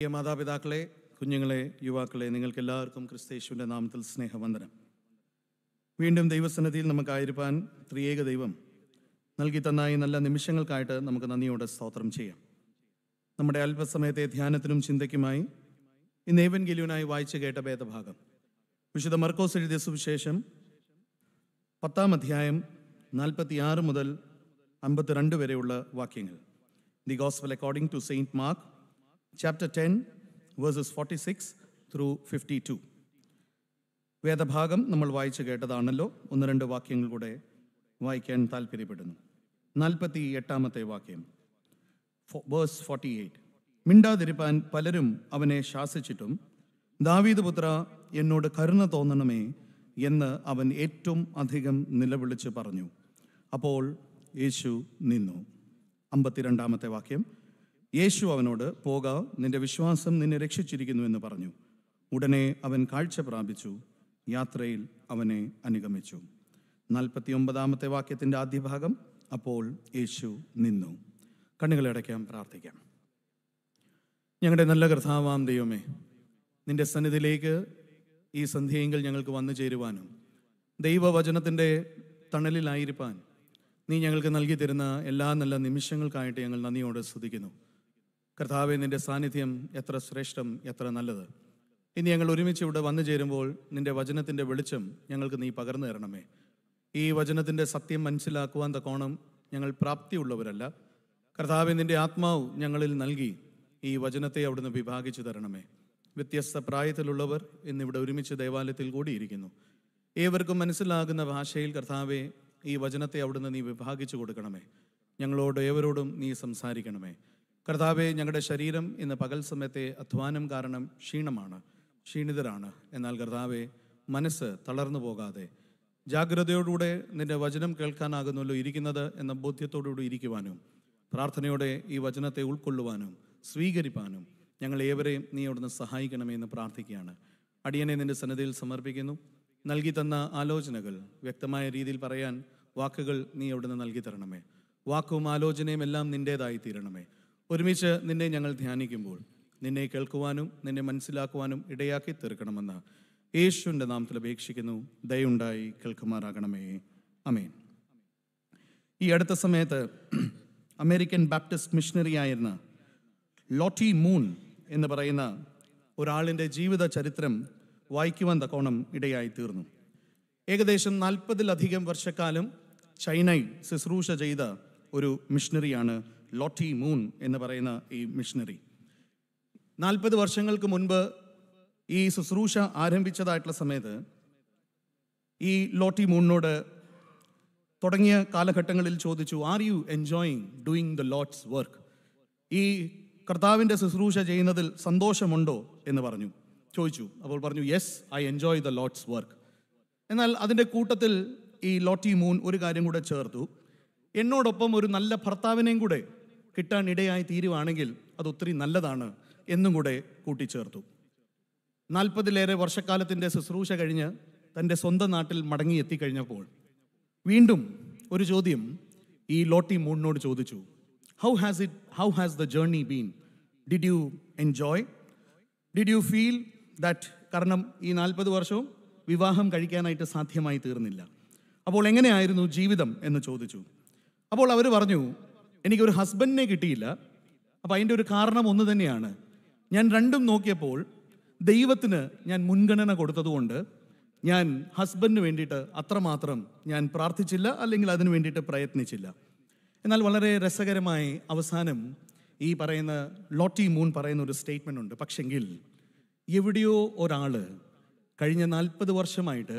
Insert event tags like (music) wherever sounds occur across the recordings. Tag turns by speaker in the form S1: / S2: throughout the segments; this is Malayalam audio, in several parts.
S1: പ്രിയ മാതാപിതാക്കളെ കുഞ്ഞുങ്ങളെ യുവാക്കളെ നിങ്ങൾക്ക് എല്ലാവർക്കും ക്രിസ്തേശുവിൻ്റെ നാമത്തിൽ സ്നേഹവന്ദനം വീണ്ടും ദൈവസന്നിധിയിൽ നമുക്കായിരിക്കാൻ ത്രിയേക ദൈവം നൽകി തന്നായി നല്ല നിമിഷങ്ങൾക്കായിട്ട് നമുക്ക് നന്ദിയോടെ സ്തോത്രം ചെയ്യാം നമ്മുടെ അല്പസമയത്തെ ധ്യാനത്തിനും ചിന്തയ്ക്കുമായി ഇന്ന് ഏവൻ ഗിലുവിനായി വായിച്ചു കേട്ട ഭേദഭാഗം വിശുദ്ധ മർക്കോസ് എഴുതിയ സുവിശേഷം പത്താം അധ്യായം നാൽപ്പത്തി ആറ് മുതൽ അമ്പത്തിരണ്ട് വരെയുള്ള വാക്യങ്ങൾ the gospel according to saint Mark chapter 10, verses 46 through 52. വേദഭാഗം നമ്മൾ വായിച്ചു കേട്ടതാണല്ലോ ഒന്ന് രണ്ട് വാക്യങ്ങൾ കൂടെ വായിക്കാൻ താല്പര്യപ്പെടുന്നു നാൽപ്പത്തി എട്ടാമത്തെ വാക്യം വേഴ്സ് ഫോർട്ടി എയ്റ്റ് മിണ്ടാതിരിപ്പാൻ പലരും അവനെ ശാസിച്ചിട്ടും ദാവീദ് പുത്ര എന്നോട് കരുണ തോന്നണമേ എന്ന് അവൻ ഏറ്റവും അധികം നിലവിളിച്ച് പറഞ്ഞു അപ്പോൾ യേശു നിന്നു അമ്പത്തിരണ്ടാമത്തെ വാക്യം യേശു അവനോട് പോക നിന്റെ വിശ്വാസം നിന്നെ രക്ഷിച്ചിരിക്കുന്നു എന്ന് പറഞ്ഞു ഉടനെ അവൻ കാഴ്ച പ്രാപിച്ചു യാത്രയിൽ അവനെ അനുഗമിച്ചു നാൽപ്പത്തി ഒമ്പതാമത്തെ വാക്യത്തിൻ്റെ ആദ്യ ഭാഗം അപ്പോൾ യേശു നിന്നു കണ്ണുകളടയ്ക്കാൻ പ്രാർത്ഥിക്കാം ഞങ്ങളുടെ നല്ല കർത്താവാം ദൈവമേ നിന്റെ സന്നിധിയിലേക്ക് ഈ സന്ധ്യയെങ്കിൽ ഞങ്ങൾക്ക് വന്നു ചേരുവാനും ദൈവവചനത്തിൻ്റെ തണലിലായിരിക്കാൻ നീ ഞങ്ങൾക്ക് നൽകി തരുന്ന എല്ലാ നല്ല നിമിഷങ്ങൾക്കായിട്ട് ഞങ്ങൾ നന്ദിയോടെ സ്തുതിക്കുന്നു കർത്താവെ നിൻ്റെ സാന്നിധ്യം എത്ര ശ്രേഷ്ഠം എത്ര നല്ലത് ഇനി ഞങ്ങൾ ഒരുമിച്ച് ഇവിടെ വന്നു ചേരുമ്പോൾ നിൻ്റെ വചനത്തിൻ്റെ വെളിച്ചം ഞങ്ങൾക്ക് നീ പകർന്നു തരണമേ ഈ വചനത്തിൻ്റെ സത്യം മനസ്സിലാക്കുവാൻ തക്കോണം ഞങ്ങൾ പ്രാപ്തിയുള്ളവരല്ല കർത്താവെ നിൻ്റെ ആത്മാവ് ഞങ്ങളിൽ നൽകി ഈ വചനത്തെ അവിടുന്ന് വിഭാഗിച്ചു തരണമേ വ്യത്യസ്ത പ്രായത്തിലുള്ളവർ ഇന്നിവിടെ ഒരുമിച്ച് ദേവാലയത്തിൽ കൂടിയിരിക്കുന്നു ഏവർക്കും മനസ്സിലാകുന്ന ഭാഷയിൽ കർത്താവെ ഈ വചനത്തെ അവിടുന്ന് നീ വിഭാഗിച്ചു കൊടുക്കണമേ ഞങ്ങളോട് ഏവരോടും നീ സംസാരിക്കണമേ കർത്താവെ ഞങ്ങളുടെ ശരീരം ഇന്ന് പകൽ സമയത്തെ അധ്വാനം കാരണം ക്ഷീണമാണ് ക്ഷീണിതരാണ് എന്നാൽ കർത്താവെ മനസ്സ് തളർന്നു പോകാതെ ജാഗ്രതയോടുകൂടെ നിന്റെ വചനം കേൾക്കാനാകുന്നല്ലോ ഇരിക്കുന്നത് എന്ന ബോധ്യത്തോടുകൂടി ഇരിക്കുവാനും പ്രാർത്ഥനയോടെ ഈ വചനത്തെ ഉൾക്കൊള്ളുവാനും സ്വീകരിപ്പാനും ഞങ്ങൾ ഏവരെയും നീ അവിടുന്ന് സഹായിക്കണമേ എന്ന് പ്രാർത്ഥിക്കുകയാണ് അടിയനെ നിന്റെ സന്നദ്ധയിൽ സമർപ്പിക്കുന്നു നൽകി തന്ന ആലോചനകൾ വ്യക്തമായ രീതിയിൽ പറയാൻ വാക്കുകൾ നീ അവിടുന്ന് നൽകി തരണമേ വാക്കും ആലോചനയും എല്ലാം നിൻ്റേതായി തീരണമേ ഒരുമിച്ച് നിന്നെ ഞങ്ങൾ ധ്യാനിക്കുമ്പോൾ നിന്നെ കേൾക്കുവാനും നിന്നെ മനസ്സിലാക്കുവാനും ഇടയാക്കി തീർക്കണമെന്ന് യേശുവിൻ്റെ നാമത്തിൽ അപേക്ഷിക്കുന്നു ദയുണ്ടായി കേൾക്കുമാറാകണമേ അമേൻ ഈ അടുത്ത സമയത്ത് അമേരിക്കൻ ബാപ്റ്റിസ്റ്റ് മിഷണറി ആയിരുന്ന ലോട്ടി മൂൺ എന്ന് പറയുന്ന ഒരാളിൻ്റെ ജീവിത ചരിത്രം വായിക്കുവാൻ തക്കോണം ഇടയായി തീർന്നു ഏകദേശം നാൽപ്പതിലധികം വർഷക്കാലം ചൈനയിൽ ശുശ്രൂഷ ചെയ്ത ഒരു മിഷണറിയാണ് ലോട്ടി മൂൺ എന്ന് പറയുന്ന ഈ മിഷണറി നാൽപ്പത് വർഷങ്ങൾക്ക് മുൻപ് ഈ ശുശ്രൂഷ ആരംഭിച്ചതായിട്ടുള്ള സമയത്ത് ഈ ലോട്ടി മൂണിനോട് തുടങ്ങിയ കാലഘട്ടങ്ങളിൽ ചോദിച്ചു are you enjoying doing the Lord's work ഈ കർത്താവിൻ്റെ ശുശ്രൂഷ ചെയ്യുന്നതിൽ സന്തോഷമുണ്ടോ എന്ന് പറഞ്ഞു ചോദിച്ചു അപ്പോൾ പറഞ്ഞു yes I enjoy the Lord's work എന്നാൽ അതിൻ്റെ കൂട്ടത്തിൽ ഈ ലോട്ടി മൂൺ ഒരു കാര്യം കൂടെ ചേർത്തു എന്നോടൊപ്പം ഒരു നല്ല ഭർത്താവിനെയും കൂടെ കിട്ടാൻ ഇടയായി തീരുവാണെങ്കിൽ ഒത്തിരി നല്ലതാണ് എന്നും കൂടെ കൂട്ടിച്ചേർത്തു നാൽപ്പതിലേറെ വർഷക്കാലത്തിൻ്റെ ശുശ്രൂഷ കഴിഞ്ഞ് തൻ്റെ സ്വന്തം നാട്ടിൽ മടങ്ങി എത്തിക്കഴിഞ്ഞപ്പോൾ വീണ്ടും ഒരു ചോദ്യം ഈ ലോട്ടി മൂണിനോട് ചോദിച്ചു how has it how has the journey been did you enjoy did you feel that കാരണം ഈ നാൽപ്പത് വർഷവും വിവാഹം കഴിക്കാനായിട്ട് സാധ്യമായി തീർന്നില്ല അപ്പോൾ എങ്ങനെയായിരുന്നു ജീവിതം എന്ന് ചോദിച്ചു അപ്പോൾ അവർ പറഞ്ഞു എനിക്കൊരു ഹസ്ബൻഡിനെ കിട്ടിയില്ല അപ്പം അതിൻ്റെ ഒരു കാരണം ഒന്ന് തന്നെയാണ് ഞാൻ രണ്ടും നോക്കിയപ്പോൾ ദൈവത്തിന് ഞാൻ മുൻഗണന കൊടുത്തതുകൊണ്ട് ഞാൻ ഹസ്ബൻഡിന് വേണ്ടിയിട്ട് അത്രമാത്രം ഞാൻ പ്രാർത്ഥിച്ചില്ല അല്ലെങ്കിൽ അതിന് വേണ്ടിയിട്ട് പ്രയത്നിച്ചില്ല എന്നാൽ വളരെ രസകരമായി അവസാനം ഈ പറയുന്ന ലോട്ടി മൂൺ പറയുന്ന ഒരു സ്റ്റേറ്റ്മെൻ്റ് ഉണ്ട് പക്ഷെങ്കിൽ എവിടെയോ ഒരാൾ കഴിഞ്ഞ നാൽപ്പത് വർഷമായിട്ട്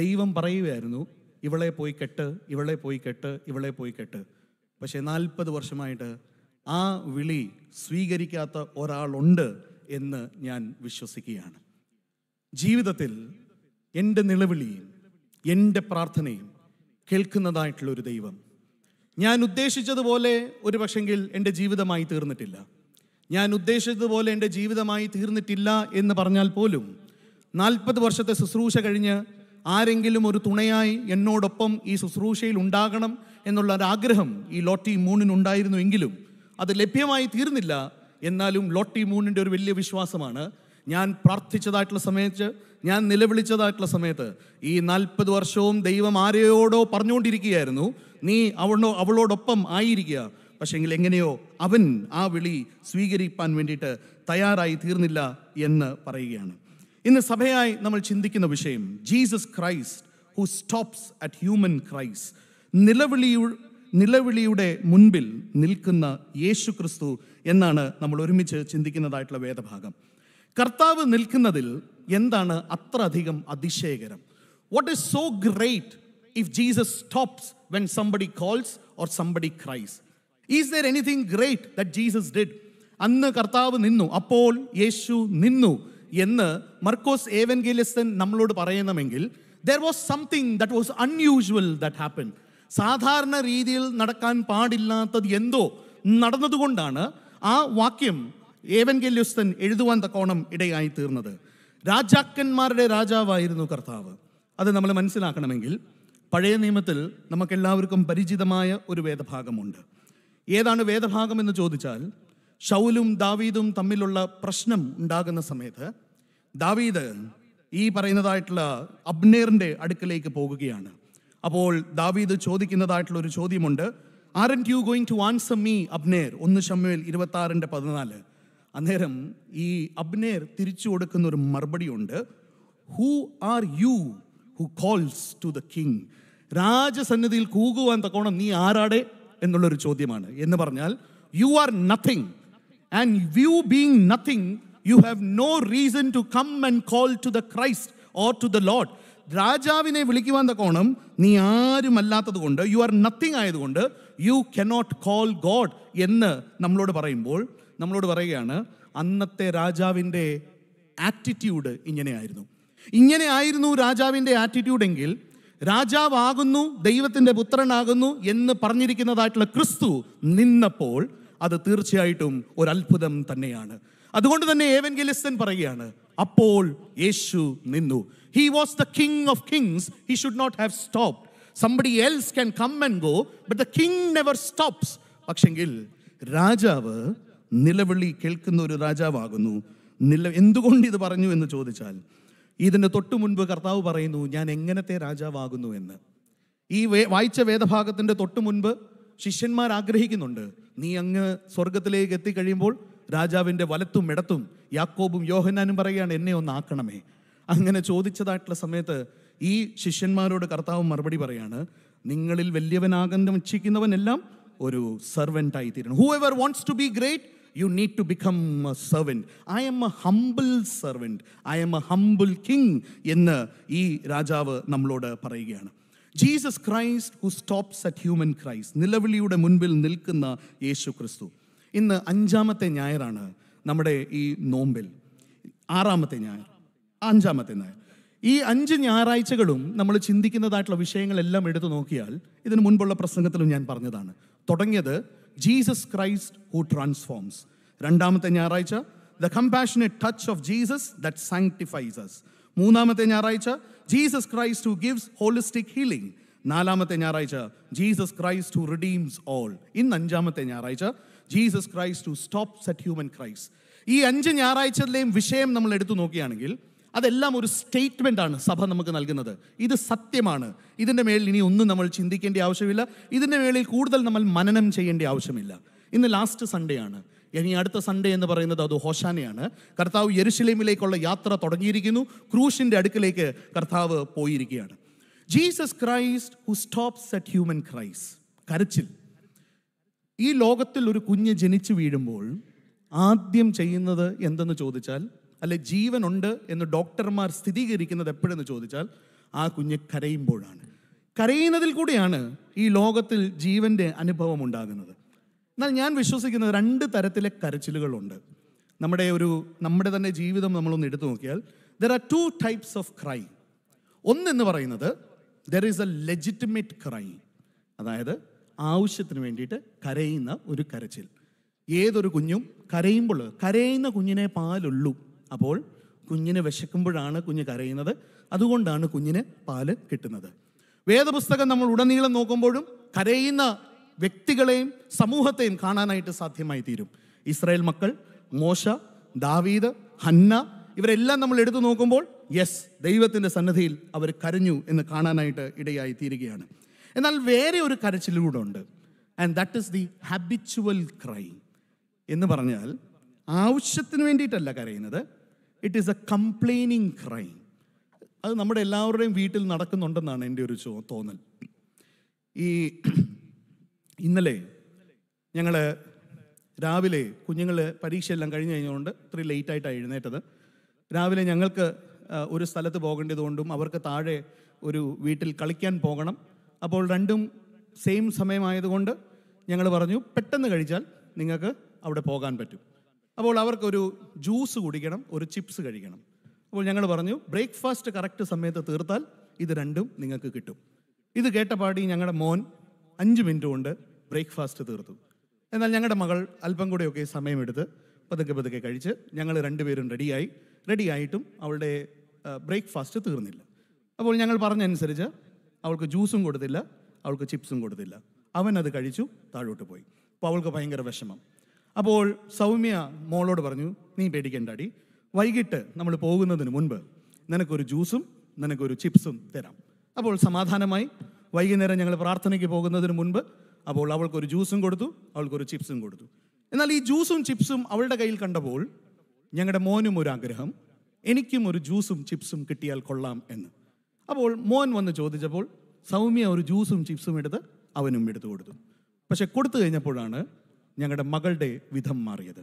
S1: ദൈവം പറയുകയായിരുന്നു ഇവളെ പോയി കെട്ട് ഇവളെ പോയി കെട്ട് ഇവളെ പോയി കെട്ട് പക്ഷേ നാൽപ്പത് വർഷമായിട്ട് ആ വിളി സ്വീകരിക്കാത്ത ഒരാളുണ്ട് എന്ന് ഞാൻ വിശ്വസിക്കുകയാണ് ജീവിതത്തിൽ എൻ്റെ നിലവിളിയും എൻ്റെ പ്രാർത്ഥനയും കേൾക്കുന്നതായിട്ടുള്ള ഒരു ദൈവം ഞാൻ ഉദ്ദേശിച്ചതുപോലെ ഒരു പക്ഷെങ്കിൽ എൻ്റെ ജീവിതമായി തീർന്നിട്ടില്ല ഞാൻ ഉദ്ദേശിച്ചതുപോലെ എൻ്റെ ജീവിതമായി തീർന്നിട്ടില്ല എന്ന് പറഞ്ഞാൽ പോലും നാൽപ്പത് വർഷത്തെ ശുശ്രൂഷ കഴിഞ്ഞ് ആരെങ്കിലും ഒരു തുണയായി എന്നോടൊപ്പം ഈ ശുശ്രൂഷയിൽ ഉണ്ടാകണം എന്നുള്ള ആഗ്രഹം ഈ ലോട്ടി എങ്കിലും അത് ലഭ്യമായി തീർന്നില്ല എന്നാലും ലോട്ടി മൂണിൻ്റെ ഒരു വലിയ വിശ്വാസമാണ് ഞാൻ പ്രാർത്ഥിച്ചതായിട്ടുള്ള സമയത്ത് ഞാൻ നിലവിളിച്ചതായിട്ടുള്ള സമയത്ത് ഈ നാൽപ്പത് വർഷവും ദൈവം ആരെയോടോ പറഞ്ഞുകൊണ്ടിരിക്കുകയായിരുന്നു നീ അവളോ അവളോടൊപ്പം ആയിരിക്കുക പക്ഷേങ്കിൽ എങ്ങനെയോ അവൻ ആ വിളി സ്വീകരിക്കാൻ വേണ്ടിയിട്ട് തയ്യാറായി തീർന്നില്ല എന്ന് പറയുകയാണ് ഇന്ന് സഭയായി നമ്മൾ ചിന്തിക്കുന്ന വിഷയം Jesus Christ who stops at human cries നിലവിളിയു നിലവിളിയുടെ മുൻപിൽ നിൽക്കുന്ന യേശു ക്രിസ്തു എന്നാണ് നമ്മൾ ഒരുമിച്ച് ചിന്തിക്കുന്നതായിട്ടുള്ള വേദഭാഗം കർത്താവ് നിൽക്കുന്നതിൽ എന്താണ് അത്ര അധികം അതിശയകരം what is so great if Jesus stops when somebody calls or somebody cries is there എനിങ് ഗ്രേറ്റ് ദറ്റ് ജീസസ് ഡിഡ് അന്ന് കർത്താവ് നിന്നു അപ്പോൾ യേശു നിന്നു എന്ന് മർക്കോസ് ഏവൻഗേലിസ്തൻ നമ്മളോട് പറയണമെങ്കിൽ there was something that was unusual that happened സാധാരണ രീതിയിൽ നടക്കാൻ പാടില്ലാത്തത് എന്തോ നടന്നതുകൊണ്ടാണ് ആ വാക്യം ഏവൻഗല്യുസ്തൻ എഴുതുവാൻ തക്കോണം ഇടയായി തീർന്നത് രാജാക്കന്മാരുടെ രാജാവായിരുന്നു കർത്താവ് അത് നമ്മൾ മനസ്സിലാക്കണമെങ്കിൽ പഴയ നിയമത്തിൽ നമുക്കെല്ലാവർക്കും പരിചിതമായ ഒരു വേദഭാഗമുണ്ട് ഏതാണ് വേദഭാഗം എന്ന് ചോദിച്ചാൽ ഷൗലും ദാവീദും തമ്മിലുള്ള പ്രശ്നം ഉണ്ടാകുന്ന സമയത്ത് ദാവീദ് ഈ പറയുന്നതായിട്ടുള്ള അബ്നേറിൻ്റെ അടുക്കലേക്ക് പോകുകയാണ് അപ്പോൾ ദാവീദ് ചോദിക്കുന്നതായിട്ടുള്ള ഒരു ചോദ്യമുണ്ട് aren't you going to answer me Abner ഒന്ന് ഷമ്മേൽ ഇരുപത്തി ആറിൻ്റെ പതിനാല് അന്നേരം ഈ അബ്നേർ തിരിച്ചു കൊടുക്കുന്ന ഒരു മറുപടിയുണ്ട് who are you who calls to the king രാജസന്നിധിയിൽ കൂകുവാൻ തക്കോണം നീ ആരാടെ എന്നുള്ളൊരു ചോദ്യമാണ് എന്ന് പറഞ്ഞാൽ you are nothing and you being nothing you have no reason to come and call to the Christ or to the Lord രാജാവിനെ വിളിക്കുവാൻ തക്കോണം നീ ആരുമല്ലാത്തത് കൊണ്ട് യു ആർ നത്തിങ് ആയതുകൊണ്ട് യു കനോട്ട് കോൾ ഗോഡ് എന്ന് നമ്മളോട് പറയുമ്പോൾ നമ്മളോട് പറയുകയാണ് അന്നത്തെ രാജാവിൻ്റെ ആറ്റിറ്റ്യൂഡ് ഇങ്ങനെയായിരുന്നു ഇങ്ങനെ ആയിരുന്നു രാജാവിൻ്റെ ആറ്റിറ്റ്യൂഡെങ്കിൽ രാജാവാകുന്നു ദൈവത്തിൻ്റെ പുത്രനാകുന്നു എന്ന് പറഞ്ഞിരിക്കുന്നതായിട്ടുള്ള ക്രിസ്തു നിന്നപ്പോൾ അത് തീർച്ചയായിട്ടും ഒരു അത്ഭുതം തന്നെയാണ് അതുകൊണ്ട് തന്നെ ഗെലിസ്തൻ പറയുകയാണ് അപ്പോൾ യേശു നിന്നു he was the king of kings he should not have stop somebody else can come and go but the king never stops പക്ഷെങ്കിൽ രാജാവ് നിലവിളി കേൾക്കുന്ന ഒരു രാജാവാകുന്നു നില എന്തുകൊണ്ട് ഇത് പറഞ്ഞു എന്ന് ചോദിച്ചാൽ ഇതിന് തൊട്ടു മുൻപ് കർത്താവ് പറയുന്നു ഞാൻ എങ്ങനത്തെ രാജാവാകുന്നു എന്ന് ഈ വായിച്ച വേദഭാഗത്തിൻ്റെ തൊട്ടു മുൻപ് ശിഷ്യന്മാർ ആഗ്രഹിക്കുന്നുണ്ട് നീ അങ്ങ് സ്വർഗത്തിലേക്ക് എത്തിക്കഴിയുമ്പോൾ രാജാവിൻ്റെ വലത്തും ഇടത്തും യാക്കോബും യോഹന്നാനും പറയുകയാണ് എന്നെ ഒന്ന് ആക്കണമേ അങ്ങനെ ചോദിച്ചതായിട്ടുള്ള സമയത്ത് ഈ ശിഷ്യന്മാരോട് കർത്താവ് മറുപടി പറയാണ് നിങ്ങളിൽ വലിയവനാകന്തം ഇച്ഛിക്കുന്നവനെല്ലാം ഒരു സെർവൻ്റായി തീരണം whoever wants to be great you need to become a servant I am a humble servant I am a humble king എന്ന് ഈ രാജാവ് നമ്മളോട് പറയുകയാണ് Jesus Christ who stops at human cries നിലവിളിയുടെ മുൻപിൽ നിൽക്കുന്ന യേശു ക്രിസ്തു ഇന്ന് അഞ്ചാമത്തെ ഞായറാണ് നമ്മുടെ ഈ നോമ്പിൽ ആറാമത്തെ ഞായർ അഞ്ചാമത്തെ ഞായർ ഈ അഞ്ച് ഞായറാഴ്ചകളും നമ്മൾ ചിന്തിക്കുന്നതായിട്ടുള്ള വിഷയങ്ങളെല്ലാം എടുത്തു നോക്കിയാൽ ഇതിനു മുൻപുള്ള പ്രസംഗത്തിലും ഞാൻ പറഞ്ഞതാണ് തുടങ്ങിയത് ജീസസ് ക്രൈസ്റ്റ് ഹു ട്രാൻസ്ഫോംസ് രണ്ടാമത്തെ ഞായറാഴ്ച the compassionate touch of Jesus that sanctifies us മൂന്നാമത്തെ ഞായറാഴ്ച Jesus Christ who gives holistic healing നാലാമത്തെ ഞായറാഴ്ച Jesus Christ who redeems all ഇന്ന് അഞ്ചാമത്തെ ഞായറാഴ്ച Jesus Christ who stops at human cries ഈ അഞ്ച് ഞായറാഴ്ചയിലെയും വിഷയം നമ്മൾ എടുത്തു നോക്കുകയാണെങ്കിൽ അതെല്ലാം ഒരു സ്റ്റേറ്റ്മെൻ്റ് ആണ് സഭ നമുക്ക് നൽകുന്നത് ഇത് സത്യമാണ് ഇതിൻ്റെ മേളിൽ ഇനി ഒന്നും നമ്മൾ ചിന്തിക്കേണ്ട ആവശ്യമില്ല ഇതിൻ്റെ മേളിൽ കൂടുതൽ നമ്മൾ മനനം ചെയ്യേണ്ട ആവശ്യമില്ല ഇന്ന് ലാസ്റ്റ് സൺഡേ ആണ് ഇനി അടുത്ത സൺഡേ എന്ന് പറയുന്നത് അത് ഹോഷാനയാണ് കർത്താവ് യെരുശലേമിലേക്കുള്ള യാത്ര തുടങ്ങിയിരിക്കുന്നു ക്രൂശിൻ്റെ അടുക്കിലേക്ക് കർത്താവ് പോയിരിക്കുകയാണ് Jesus Christ who stops at human cries കരച്ചിൽ ഈ ലോകത്തിൽ ഒരു കുഞ്ഞ് ജനിച്ചു വീഴുമ്പോൾ ആദ്യം ചെയ്യുന്നത് എന്തെന്ന് ചോദിച്ചാൽ അല്ലെ ജീവനുണ്ട് എന്ന് ഡോക്ടർമാർ സ്ഥിരീകരിക്കുന്നത് എപ്പോഴെന്ന് ചോദിച്ചാൽ ആ കുഞ്ഞ് കരയുമ്പോഴാണ് കരയുന്നതിൽ കൂടിയാണ് ഈ ലോകത്തിൽ ജീവൻ്റെ അനുഭവം ഉണ്ടാകുന്നത് എന്നാൽ ഞാൻ വിശ്വസിക്കുന്നത് രണ്ട് തരത്തിലെ കരച്ചിലുകളുണ്ട് നമ്മുടെ ഒരു നമ്മുടെ തന്നെ ജീവിതം നമ്മളൊന്ന് എടുത്തു നോക്കിയാൽ there are two types of cry ഒന്നെന്ന് പറയുന്നത് there is a legitimate cry അതായത് ആവശ്യത്തിന് വേണ്ടിയിട്ട് കരയുന്ന ഒരു കരച്ചിൽ ഏതൊരു കുഞ്ഞും കരയുമ്പോൾ കരയുന്ന കുഞ്ഞിനെ പാലുള്ളൂ അപ്പോൾ കുഞ്ഞിനെ വിശക്കുമ്പോഴാണ് കുഞ്ഞ് കരയുന്നത് അതുകൊണ്ടാണ് കുഞ്ഞിന് പാല് കിട്ടുന്നത് വേദപുസ്തകം നമ്മൾ ഉടനീളം നോക്കുമ്പോഴും കരയുന്ന വ്യക്തികളെയും സമൂഹത്തെയും കാണാനായിട്ട് സാധ്യമായി തീരും ഇസ്രായേൽ മക്കൾ മോശ ദാവീദ് ഹന്ന ഇവരെല്ലാം നമ്മൾ എടുത്തു നോക്കുമ്പോൾ യെസ് ദൈവത്തിൻ്റെ സന്നദ്ധയിൽ അവർ കരഞ്ഞു എന്ന് കാണാനായിട്ട് ഇടയായി തീരുകയാണ് എന്നാൽ വേറെ ഒരു കരച്ചിലൂടെ ഉണ്ട് and that is the habitual cry എന്ന് പറഞ്ഞാൽ ആവശ്യത്തിന് വേണ്ടിയിട്ടല്ല കരയുന്നത് it is a complaining cry അത് നമ്മുടെ എല്ലാവരുടെയും വീട്ടിൽ നടക്കുന്നുണ്ടെന്നാണ് എൻ്റെ ഒരു തോന്നൽ ഈ (clears throat) ഇന്നലെ ഞങ്ങൾ രാവിലെ കുഞ്ഞുങ്ങൾ പരീക്ഷയെല്ലാം കഴിഞ്ഞ് കഴിഞ്ഞുകൊണ്ട് ഇത്ര ലേറ്റായിട്ടാണ് എഴുന്നേറ്റത് രാവിലെ ഞങ്ങൾക്ക് ഒരു സ്ഥലത്ത് പോകേണ്ടതുകൊണ്ടും അവർക്ക് താഴെ ഒരു വീട്ടിൽ കളിക്കാൻ പോകണം അപ്പോൾ രണ്ടും സെയിം സമയമായതുകൊണ്ട് ഞങ്ങൾ പറഞ്ഞു പെട്ടെന്ന് കഴിച്ചാൽ നിങ്ങൾക്ക് അവിടെ പോകാൻ പറ്റും അപ്പോൾ അവർക്കൊരു ജ്യൂസ് കുടിക്കണം ഒരു ചിപ്സ് കഴിക്കണം അപ്പോൾ ഞങ്ങൾ പറഞ്ഞു ബ്രേക്ക്ഫാസ്റ്റ് കറക്റ്റ് സമയത്ത് തീർത്താൽ ഇത് രണ്ടും നിങ്ങൾക്ക് കിട്ടും ഇത് കേട്ടപാടി ഞങ്ങളുടെ മോൻ അഞ്ച് മിനിറ്റ് കൊണ്ട് ബ്രേക്ക്ഫാസ്റ്റ് തീർത്തു എന്നാൽ ഞങ്ങളുടെ മകൾ അല്പം കൂടെയൊക്കെ സമയമെടുത്ത് പതുക്കെ പതുക്കെ കഴിച്ച് ഞങ്ങൾ രണ്ടുപേരും റെഡിയായി റെഡിയായിട്ടും അവളുടെ ബ്രേക്ക്ഫാസ്റ്റ് തീർന്നില്ല അപ്പോൾ ഞങ്ങൾ പറഞ്ഞനുസരിച്ച് അവൾക്ക് ജ്യൂസും കൊടുത്തില്ല അവൾക്ക് ചിപ്സും കൊടുത്തില്ല അവൻ അത് കഴിച്ചു താഴോട്ട് പോയി അപ്പോൾ അവൾക്ക് ഭയങ്കര വിഷമം അപ്പോൾ സൗമ്യ മോളോട് പറഞ്ഞു നീ പേടിക്കണ്ടാടി വൈകിട്ട് നമ്മൾ പോകുന്നതിന് മുൻപ് നിനക്കൊരു ജ്യൂസും നിനക്കൊരു ചിപ്സും തരാം അപ്പോൾ സമാധാനമായി വൈകുന്നേരം ഞങ്ങൾ പ്രാർത്ഥനയ്ക്ക് പോകുന്നതിന് മുൻപ് അപ്പോൾ അവൾക്കൊരു ജ്യൂസും കൊടുത്തു അവൾക്കൊരു ചിപ്സും കൊടുത്തു എന്നാൽ ഈ ജ്യൂസും ചിപ്സും അവളുടെ കയ്യിൽ കണ്ടപ്പോൾ ഞങ്ങളുടെ മോനും ഒരു ആഗ്രഹം എനിക്കും ഒരു ജ്യൂസും ചിപ്സും കിട്ടിയാൽ കൊള്ളാം എന്ന് അപ്പോൾ മോൻ വന്ന് ചോദിച്ചപ്പോൾ സൗമ്യ ഒരു ജ്യൂസും ചിപ്സും എടുത്ത് അവനും എടുത്തു കൊടുത്തു പക്ഷെ കൊടുത്തു കഴിഞ്ഞപ്പോഴാണ് ഞങ്ങളുടെ മകളുടെ വിധം മാറിയത്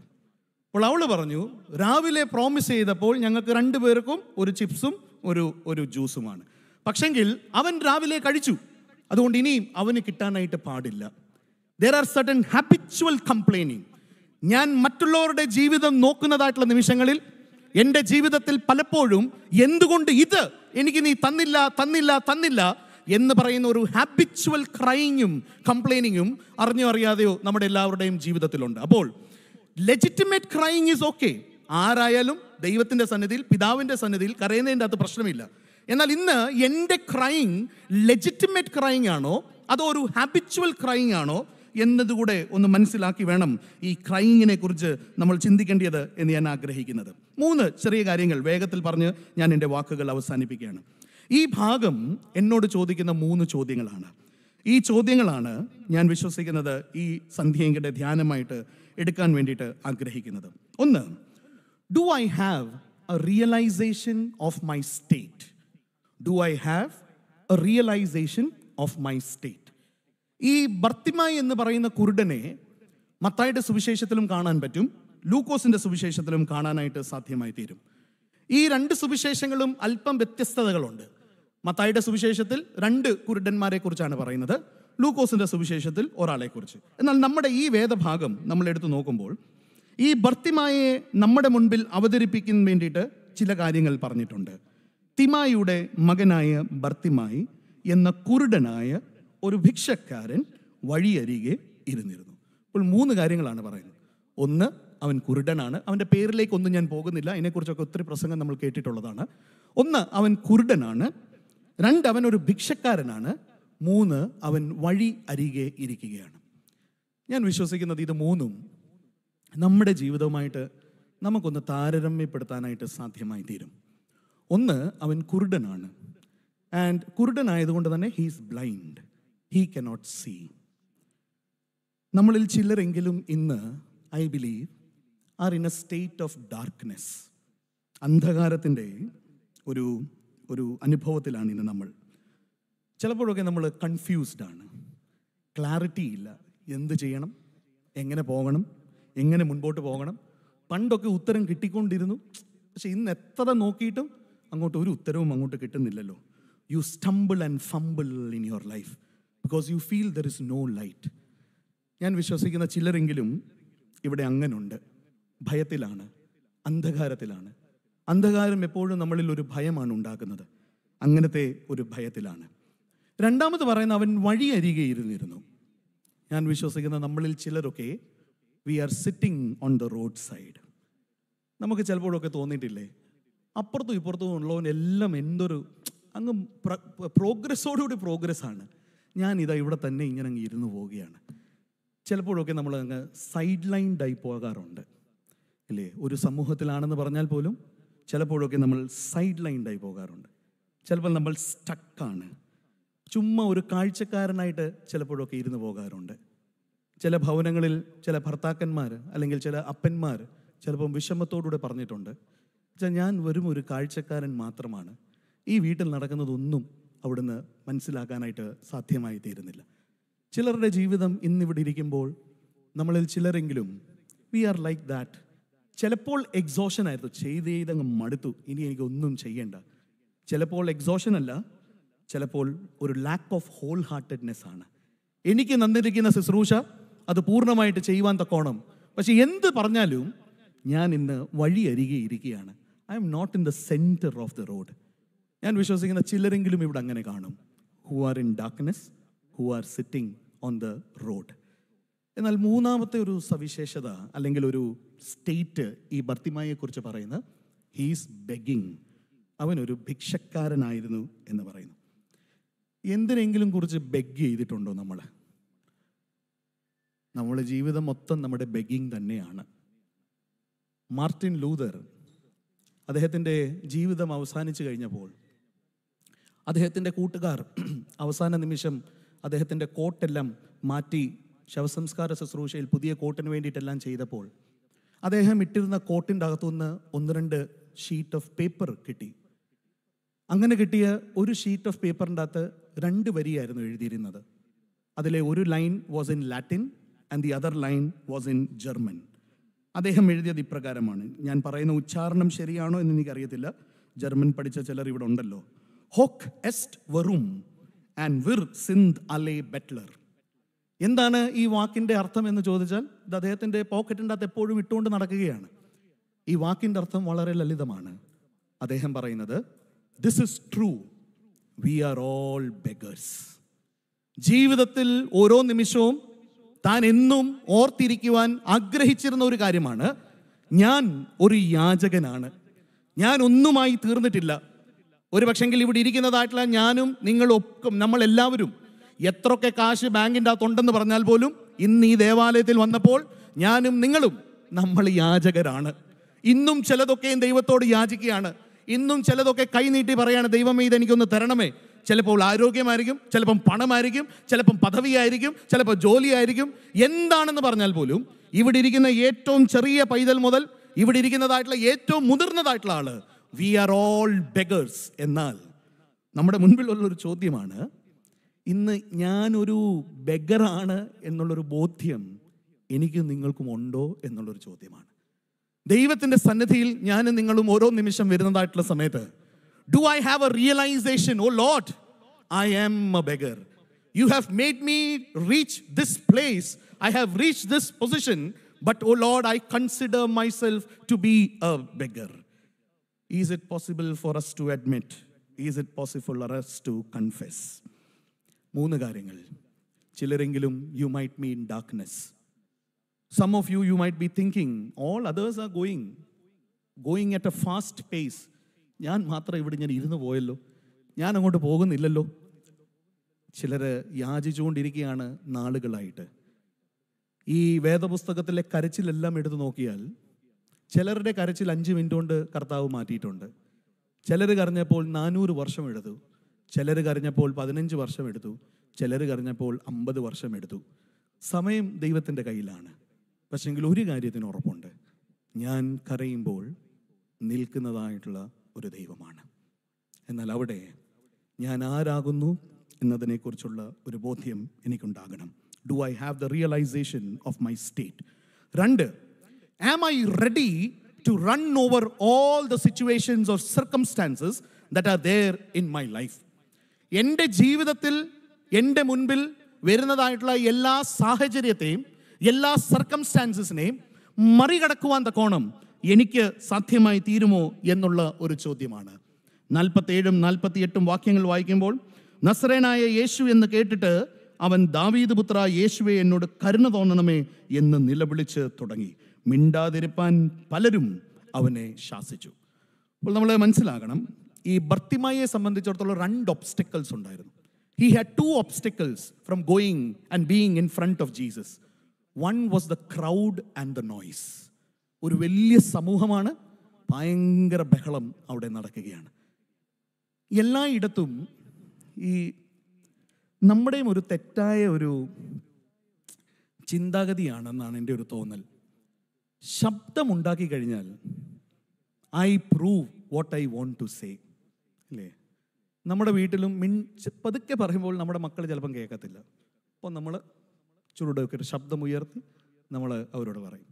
S1: അപ്പോൾ അവൾ പറഞ്ഞു രാവിലെ പ്രോമിസ് ചെയ്തപ്പോൾ ഞങ്ങൾക്ക് രണ്ടുപേർക്കും ഒരു ചിപ്സും ഒരു ഒരു ജ്യൂസുമാണ് പക്ഷെങ്കിൽ അവൻ രാവിലെ കഴിച്ചു അതുകൊണ്ട് ഇനിയും അവന് കിട്ടാനായിട്ട് പാടില്ല there are certain habitual complaining ഞാൻ മറ്റുള്ളവരുടെ ജീവിതം നോക്കുന്നതായിട്ടുള്ള നിമിഷങ്ങളിൽ എൻ്റെ ജീവിതത്തിൽ പലപ്പോഴും എന്തുകൊണ്ട് ഇത് എനിക്ക് നീ തന്നില്ല തന്നില്ല തന്നില്ല എന്ന് പറയുന്ന ഒരു ഹാബിച്വൽ ക്രൈങ്ങും കംപ്ലൈനിങ്ങും അറിഞ്ഞോ അറിയാതെയോ നമ്മുടെ എല്ലാവരുടെയും ജീവിതത്തിലുണ്ട് അപ്പോൾ ലെജിറ്റിമേറ്റ് ക്രൈങ് ഈസ് ഓക്കെ ആരായാലും ദൈവത്തിൻ്റെ സന്നിധിയിൽ പിതാവിൻ്റെ സന്നിധിയിൽ കരയുന്നതിൻ്റെ അകത്ത് പ്രശ്നമില്ല എന്നാൽ ഇന്ന് എൻ്റെ ക്രൈങ് ലെജിറ്റിമേറ്റ് ക്രൈങ് ആണോ അതോ ഒരു ഹാബിച്വൽ ക്രൈങ് ആണോ എന്നതുകൂടെ ഒന്ന് മനസ്സിലാക്കി വേണം ഈ ക്രൈങ്ങിനെ കുറിച്ച് നമ്മൾ ചിന്തിക്കേണ്ടത് എന്ന് ഞാൻ ആഗ്രഹിക്കുന്നത് മൂന്ന് ചെറിയ കാര്യങ്ങൾ വേഗത്തിൽ പറഞ്ഞ് ഞാൻ എൻ്റെ വാക്കുകൾ അവസാനിപ്പിക്കുകയാണ് ഈ ഭാഗം എന്നോട് ചോദിക്കുന്ന മൂന്ന് ചോദ്യങ്ങളാണ് ഈ ചോദ്യങ്ങളാണ് ഞാൻ വിശ്വസിക്കുന്നത് ഈ സന്ധ്യയുടെ ധ്യാനമായിട്ട് എടുക്കാൻ വേണ്ടിയിട്ട് ആഗ്രഹിക്കുന്നത് ഒന്ന് do I have a realisation of my state do I have a realisation of my state ഈ ഭർത്തിമായി എന്ന് പറയുന്ന കുരുടനെ മത്തായിയുടെ സുവിശേഷത്തിലും കാണാൻ പറ്റും ലൂക്കോസിൻ്റെ സുവിശേഷത്തിലും കാണാനായിട്ട് സാധ്യമായി തീരും ഈ രണ്ട് സുവിശേഷങ്ങളും അല്പം വ്യത്യസ്തതകളുണ്ട് മത്തായിയുടെ സുവിശേഷത്തിൽ രണ്ട് കുരുടന്മാരെ കുറിച്ചാണ് പറയുന്നത് ലൂക്കോസിൻ്റെ സുവിശേഷത്തിൽ ഒരാളെക്കുറിച്ച് എന്നാൽ നമ്മുടെ ഈ വേദഭാഗം നമ്മൾ എടുത്തു നോക്കുമ്പോൾ ഈ ഭർത്തിമായെ നമ്മുടെ മുൻപിൽ അവതരിപ്പിക്കാൻ വേണ്ടിയിട്ട് ചില കാര്യങ്ങൾ പറഞ്ഞിട്ടുണ്ട് തിമായിയുടെ മകനായ ഭർത്തിമായി എന്ന കുരുടനായ ഒരു ഭിക്ഷക്കാരൻ വഴിയരികെ ഇരുന്നിരുന്നു അപ്പോൾ മൂന്ന് കാര്യങ്ങളാണ് പറയുന്നത് ഒന്ന് അവൻ കുരുടനാണ് അവൻ്റെ പേരിലേക്കൊന്നും ഞാൻ പോകുന്നില്ല അതിനെക്കുറിച്ചൊക്കെ ഒത്തിരി പ്രസംഗം നമ്മൾ കേട്ടിട്ടുള്ളതാണ് ഒന്ന് അവൻ കുരുടനാണ് രണ്ട് അവൻ ഒരു ഭിക്ഷക്കാരനാണ് മൂന്ന് അവൻ വഴി അരികെ ഇരിക്കുകയാണ് ഞാൻ വിശ്വസിക്കുന്നത് ഇത് മൂന്നും നമ്മുടെ ജീവിതവുമായിട്ട് നമുക്കൊന്ന് താരതമ്യപ്പെടുത്താനായിട്ട് സാധ്യമായി തീരും ഒന്ന് അവൻ കുരുടനാണ് ആൻഡ് കുരുടനായതുകൊണ്ട് തന്നെ he's blind he cannot see നമ്മളിൽ ചിലരെങ്കിലും ഇന്ന് I believe are in a state of darkness അന്ധകാരത്തിൻ്റെ ഒരു ഒരു അനുഭവത്തിലാണ് ഇന്ന് നമ്മൾ ചിലപ്പോഴൊക്കെ നമ്മൾ കൺഫ്യൂസ്ഡ് ആണ് ക്ലാരിറ്റി ഇല്ല എന്ത് ചെയ്യണം എങ്ങനെ പോകണം എങ്ങനെ മുൻപോട്ട് പോകണം പണ്ടൊക്കെ ഉത്തരം കിട്ടിക്കൊണ്ടിരുന്നു പക്ഷെ ഇന്ന് എത്ര നോക്കിയിട്ടും അങ്ങോട്ട് ഒരു ഉത്തരവും അങ്ങോട്ട് കിട്ടുന്നില്ലല്ലോ you stumble and fumble in your life because you feel there is no light ഞാൻ വിശ്വസിക്കുന്ന ചിലരെങ്കിലും ഇവിടെ അങ്ങനുണ്ട് ഭയത്തിലാണ് അന്ധകാരത്തിലാണ് അന്ധകാരം എപ്പോഴും നമ്മളിൽ ഒരു ഭയമാണ് ഉണ്ടാക്കുന്നത് അങ്ങനത്തെ ഒരു ഭയത്തിലാണ് രണ്ടാമത് പറയുന്ന അവൻ വഴി അരികെ ഇരുന്നിരുന്നു ഞാൻ വിശ്വസിക്കുന്ന നമ്മളിൽ ചിലരൊക്കെ we are sitting on the road side നമുക്ക് ചിലപ്പോഴൊക്കെ തോന്നിയിട്ടില്ലേ അപ്പുറത്തും ഇപ്പുറത്തും ഉള്ളവൻ എല്ലാം എന്തൊരു അങ്ങ് പ്രോഗ്രസ്സോടുകൂടി പ്രോഗ്രസ്സാണ് ഞാനിതാ ഇവിടെ തന്നെ ഇങ്ങനെ അങ്ങ് ഇരുന്ന് പോവുകയാണ് ചിലപ്പോഴൊക്കെ നമ്മൾ അങ്ങ് സൈഡ് ലൈൻഡായി പോകാറുണ്ട് അല്ലേ ഒരു സമൂഹത്തിലാണെന്ന് പറഞ്ഞാൽ പോലും ചിലപ്പോഴൊക്കെ നമ്മൾ സൈഡ് ലൈൻഡായി പോകാറുണ്ട് ചിലപ്പോൾ നമ്മൾ സ്റ്റക്കാണ് ചുമ്മാ ഒരു കാഴ്ചക്കാരനായിട്ട് ചിലപ്പോഴൊക്കെ ഇരുന്ന് പോകാറുണ്ട് ചില ഭവനങ്ങളിൽ ചില ഭർത്താക്കന്മാർ അല്ലെങ്കിൽ ചില അപ്പന്മാർ ചിലപ്പം വിഷമത്തോടുകൂടെ പറഞ്ഞിട്ടുണ്ട് ഞാൻ വെറും ഒരു കാഴ്ചക്കാരൻ മാത്രമാണ് ഈ വീട്ടിൽ നടക്കുന്നതൊന്നും അവിടുന്ന് മനസ്സിലാക്കാനായിട്ട് സാധ്യമായി തീരുന്നില്ല ചിലരുടെ ജീവിതം ഇന്നിവിടെ ഇരിക്കുമ്പോൾ നമ്മളിൽ ചിലരെങ്കിലും വി ആർ ലൈക്ക് ദാറ്റ് ചിലപ്പോൾ എക്സോഷൻ ആയിരുന്നു ചെയ്ത് ചെയ്തങ്ങ് മടുത്തു ഇനി എനിക്ക് ഒന്നും ചെയ്യണ്ട ചിലപ്പോൾ എക്സോഷൻ അല്ല ചിലപ്പോൾ ഒരു ലാക്ക് ഓഫ് ഹോൾ ഹാർട്ടഡ്നെസ് ആണ് എനിക്ക് നന്നിരിക്കുന്ന ശുശ്രൂഷ അത് പൂർണ്ണമായിട്ട് ചെയ്യുവാൻ തക്കോണം പക്ഷെ എന്ത് പറഞ്ഞാലും ഞാൻ ഇന്ന് വഴിയരികെ ഇരിക്കുകയാണ് I am not in the centre of the road ഞാൻ വിശ്വസിക്കുന്ന ചിലരെങ്കിലും ഇവിടെ അങ്ങനെ കാണും who are in darkness who are sitting on the road എന്നാൽ മൂന്നാമത്തെ ഒരു സവിശേഷത അല്ലെങ്കിൽ ഒരു സ്റ്റേറ്റ് ഈ ഭർത്തിമായെക്കുറിച്ച് പറയുന്നത് ഹീസ് ബെഗിങ് അവനൊരു ഭിക്ഷക്കാരനായിരുന്നു എന്ന് പറയുന്നു എന്തിനെങ്കിലും കുറിച്ച് ബെഗ് ചെയ്തിട്ടുണ്ടോ നമ്മൾ നമ്മുടെ ജീവിതം മൊത്തം നമ്മുടെ ബെഗിങ് തന്നെയാണ് മാർട്ടിൻ ലൂതർ അദ്ദേഹത്തിൻ്റെ ജീവിതം അവസാനിച്ചു കഴിഞ്ഞപ്പോൾ അദ്ദേഹത്തിൻ്റെ കൂട്ടുകാർ (clears throat) അവസാന നിമിഷം അദ്ദേഹത്തിൻ്റെ കോട്ടെല്ലാം മാറ്റി ശവസംസ്കാര ശുശ്രൂഷയിൽ പുതിയ കോട്ടിന് വേണ്ടിയിട്ടെല്ലാം ചെയ്തപ്പോൾ അദ്ദേഹം ഇട്ടിരുന്ന കോട്ടിൻ്റെ അകത്തുനിന്ന് ഒന്ന് രണ്ട് ഷീറ്റ് ഓഫ് പേപ്പർ കിട്ടി അങ്ങനെ കിട്ടിയ ഒരു ഷീറ്റ് ഓഫ് പേപ്പറിൻ്റെ അകത്ത് രണ്ട് വരിയായിരുന്നു എഴുതിയിരുന്നത് അതിലെ ഒരു line was in Latin and the other line was in German അദ്ദേഹം എഴുതിയത് ഇപ്രകാരമാണ് ഞാൻ പറയുന്ന ഉച്ചാരണം ശരിയാണോ എന്ന് എനിക്കറിയത്തില്ല ജർമ്മൻ പഠിച്ച ചിലർ ഇവിടെ ഉണ്ടല്ലോ ഹോക്ക് എസ്റ്റ് വെറും ആൻഡ് വിർ സിന്ത് അലേ ബെറ്റ്ലർ എന്താണ് ഈ വാക്കിൻ്റെ അർത്ഥം എന്ന് ചോദിച്ചാൽ ഇത് അദ്ദേഹത്തിൻ്റെ പോക്കറ്റിൻ്റെ അകത്ത് എപ്പോഴും ഇട്ടുകൊണ്ട് നടക്കുകയാണ് ഈ വാക്കിൻ്റെ അർത്ഥം വളരെ ലളിതമാണ് അദ്ദേഹം പറയുന്നത് this is true we are all beggars ജീവിതത്തിൽ ഓരോ നിമിഷവും താൻ എന്നും ഓർത്തിരിക്കുവാൻ ആഗ്രഹിച്ചിരുന്ന ഒരു കാര്യമാണ് ഞാൻ ഒരു യാചകനാണ് ഞാൻ ഒന്നുമായി തീർന്നിട്ടില്ല ഒരു പക്ഷെങ്കിൽ ഇവിടെ ഇരിക്കുന്നതായിട്ടുള്ള ഞാനും നമ്മൾ നമ്മളെല്ലാവരും എത്രയൊക്കെ കാശ് ബാങ്കിൻ്റെ അകത്തുണ്ടെന്ന് പറഞ്ഞാൽ പോലും ഇന്ന് ഈ ദേവാലയത്തിൽ വന്നപ്പോൾ ഞാനും നിങ്ങളും നമ്മൾ യാചകരാണ് ഇന്നും ചിലതൊക്കെയും ദൈവത്തോട് യാചിക്കുകയാണ് ഇന്നും ചിലതൊക്കെ കൈനീട്ടി പറയാണ് ദൈവമേ ഇതെനിക്കൊന്ന് തരണമേ ചിലപ്പോൾ ആരോഗ്യമായിരിക്കും ചിലപ്പം പണമായിരിക്കും ചിലപ്പം പദവിയായിരിക്കും ചിലപ്പോൾ ജോലിയായിരിക്കും എന്താണെന്ന് പറഞ്ഞാൽ പോലും ഇവിടെ ഇരിക്കുന്ന ഏറ്റവും ചെറിയ പൈതൽ മുതൽ ഇവിടെ ഇരിക്കുന്നതായിട്ടുള്ള ഏറ്റവും മുതിർന്നതായിട്ടുള്ള ആള് വി ആർ ഓൾ ബെഗേഴ്സ് എന്നാൽ നമ്മുടെ മുൻപിലുള്ളൊരു ചോദ്യമാണ് ഇന്ന് ഞാനൊരു ബെഗറാണ് എന്നുള്ളൊരു ബോധ്യം എനിക്ക് നിങ്ങൾക്കും ഉണ്ടോ എന്നുള്ളൊരു ചോദ്യമാണ് ദൈവത്തിൻ്റെ സന്നിധിയിൽ ഞാനും നിങ്ങളും ഓരോ നിമിഷം വരുന്നതായിട്ടുള്ള സമയത്ത് do I have a realisation o Lord I am a beggar you have made me reach this place I have reach this position but o Lord I consider myself to be a beggar Is it possible for us to admit? Is it possible for us to confess? മൂന്ന് കാര്യങ്ങൾ ചിലരെങ്കിലും you might mean darkness some of you you might be thinking all others are going going at a fast pace ഞാൻ മാത്രം ഇവിടെ ഞാൻ ഇരുന്ന് പോയല്ലോ ഞാൻ അങ്ങോട്ട് പോകുന്നില്ലല്ലോ ചിലർ യാചിച്ചുകൊണ്ടിരിക്കുകയാണ് നാളുകളായിട്ട് ഈ വേദപുസ്തകത്തിലെ കരച്ചിലെല്ലാം എടുത്തു നോക്കിയാൽ ചിലരുടെ കരച്ചിൽ അഞ്ച് മിനിറ്റ് കൊണ്ട് കർത്താവ് മാറ്റിയിട്ടുണ്ട് ചിലർ കരഞ്ഞപ്പോൾ നാനൂറ് വർഷം എടുത്തു ചിലർ കരഞ്ഞപ്പോൾ പതിനഞ്ച് വർഷം എടുത്തു ചിലർ കരഞ്ഞപ്പോൾ അമ്പത് വർഷം എടുത്തു സമയം ദൈവത്തിൻ്റെ കയ്യിലാണ് പക്ഷെങ്കിൽ ഒരു കാര്യത്തിന് ഉറപ്പുണ്ട് ഞാൻ കരയുമ്പോൾ നിൽക്കുന്നതായിട്ടുള്ള ഒരു ദൈവമാണ് എന്നാൽ അവിടെ ഞാൻ ആരാകുന്നു എന്നതിനെക്കുറിച്ചുള്ള ഒരു ബോധ്യം എനിക്കുണ്ടാകണം do I have the realisation of my state രണ്ട് Am I ready to run over all the situations or circumstances that are there in my life? എൻ്റെ ജീവിതത്തിൽ എൻ്റെ മുൻപിൽ വരുന്നതായിട്ടുള്ള എല്ലാ സാഹചര്യത്തെയും എല്ലാ സർക്കംസ്റ്റാൻസസിനെയും മറികടക്കുവാൻ തക്കോണം എനിക്ക് സാധ്യമായി തീരുമോ എന്നുള്ള ഒരു ചോദ്യമാണ് നാൽപ്പത്തേഴും നാൽപ്പത്തിയെട്ടും വാക്യങ്ങൾ വായിക്കുമ്പോൾ നസ്രേനായ യേശു എന്ന് കേട്ടിട്ട് അവൻ ദാവീദ് പുത്ര യേശുവെ എന്നോട് കരുണ തോന്നണമേ എന്ന് നിലവിളിച്ച് തുടങ്ങി മിണ്ടാതിരുപ്പാൻ പലരും അവനെ ശാസിച്ചു അപ്പോൾ നമ്മൾ മനസ്സിലാകണം ഈ ഭർത്തിമായെ സംബന്ധിച്ചിടത്തോളം രണ്ട് ഒബ്സ്റ്റക്കിൾസ് ഉണ്ടായിരുന്നു he had two obstacles from going and being in front of Jesus one was the crowd and the noise ഒരു വലിയ സമൂഹമാണ് ഭയങ്കര ബഹളം അവിടെ നടക്കുകയാണ് എല്ലായിടത്തും ഈ നമ്മുടെയും ഒരു തെറ്റായ ഒരു ചിന്താഗതിയാണെന്നാണ് എൻ്റെ ഒരു തോന്നൽ ശബ്ദമുണ്ടാക്കി കഴിഞ്ഞാൽ I prove what I want to say അല്ലേ നമ്മുടെ വീട്ടിലും മിൻ പതുക്കെ പറയുമ്പോൾ നമ്മുടെ മക്കൾ ചിലപ്പം കേൾക്കത്തില്ല അപ്പോൾ നമ്മൾ ചുരുടൊക്കെ ഒരു ശബ്ദം ഉയർത്തി നമ്മൾ അവരോട് പറയും